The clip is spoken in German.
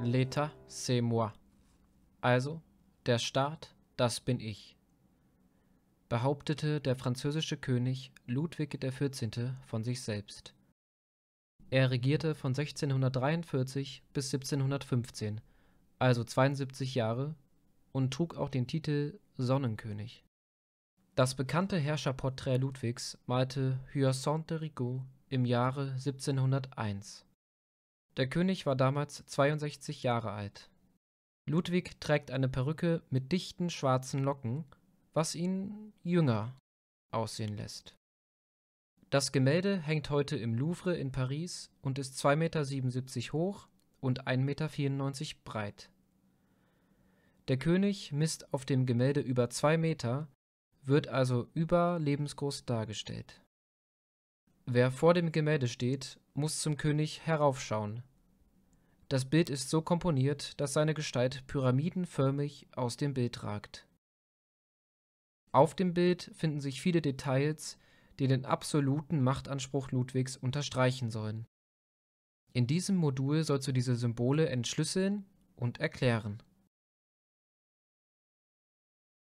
L'État, c'est moi. Also, der Staat, das bin ich. Behauptete der französische König Ludwig XIV. von sich selbst. Er regierte von 1643 bis 1715, also 72 Jahre, und trug auch den Titel Sonnenkönig. Das bekannte Herrscherporträt Ludwigs malte Hyacinthe Rigaud im Jahre 1701. Der König war damals 62 Jahre alt. Ludwig trägt eine Perücke mit dichten schwarzen Locken, was ihn jünger aussehen lässt. Das Gemälde hängt heute im Louvre in Paris und ist 2,77 Meter hoch und 1,94 Meter breit. Der König misst auf dem Gemälde über 2 Meter, wird also überlebensgroß dargestellt. Wer vor dem Gemälde steht, muss zum König heraufschauen, das Bild ist so komponiert, dass seine Gestalt pyramidenförmig aus dem Bild ragt. Auf dem Bild finden sich viele Details, die den absoluten Machtanspruch Ludwigs unterstreichen sollen. In diesem Modul sollst du diese Symbole entschlüsseln und erklären.